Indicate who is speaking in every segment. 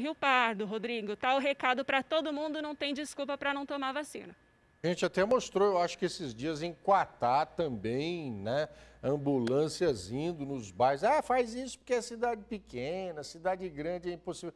Speaker 1: Rio Pardo, Rodrigo, tá o recado para todo mundo, não tem desculpa para não tomar vacina.
Speaker 2: A gente até mostrou, eu acho que esses dias em Quatá também, né? Ambulâncias indo nos bairros. Ah, faz isso porque é cidade pequena, cidade grande é impossível.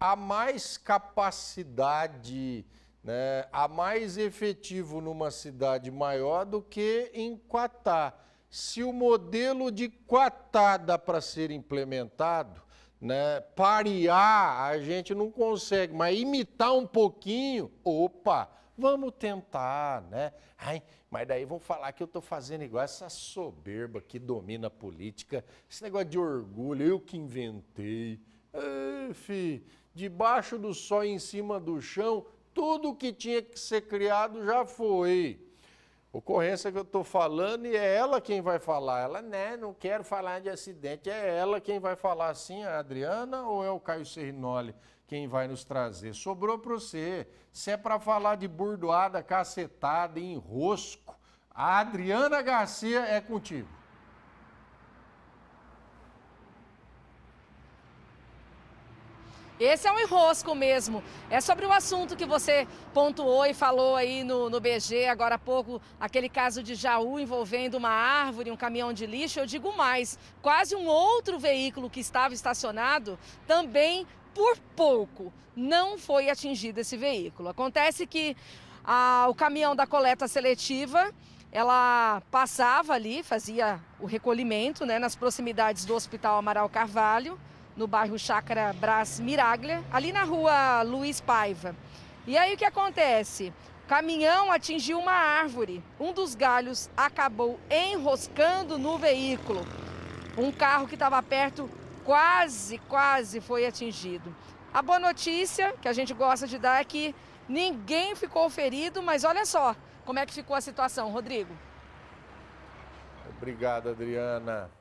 Speaker 2: Há mais capacidade, né? há mais efetivo numa cidade maior do que em Quatá. Se o modelo de Quatá dá para ser implementado, né? Parear a gente não consegue, mas imitar um pouquinho, opa, vamos tentar, né? Ai, mas daí vão falar que eu estou fazendo igual essa soberba que domina a política, esse negócio de orgulho, eu que inventei. Ei, fi, debaixo do sol e em cima do chão, tudo que tinha que ser criado já foi ocorrência que eu estou falando e é ela quem vai falar. Ela, né, não quero falar de acidente. É ela quem vai falar assim, a Adriana, ou é o Caio Serrinoli quem vai nos trazer? Sobrou para você. Se é para falar de burdoada, cacetada, enrosco, a Adriana Garcia é contigo.
Speaker 1: Esse é um enrosco mesmo. É sobre o assunto que você pontuou e falou aí no, no BG agora há pouco, aquele caso de Jaú envolvendo uma árvore, um caminhão de lixo. Eu digo mais: quase um outro veículo que estava estacionado também, por pouco, não foi atingido esse veículo. Acontece que o caminhão da coleta seletiva ela passava ali, fazia o recolhimento né, nas proximidades do Hospital Amaral Carvalho no bairro Chácara Brás Miraglia, ali na rua Luiz Paiva. E aí o que acontece? caminhão atingiu uma árvore. Um dos galhos acabou enroscando no veículo. Um carro que estava perto quase, quase foi atingido. A boa notícia que a gente gosta de dar é que ninguém ficou ferido, mas olha só como é que ficou a situação, Rodrigo.
Speaker 2: Obrigado, Adriana.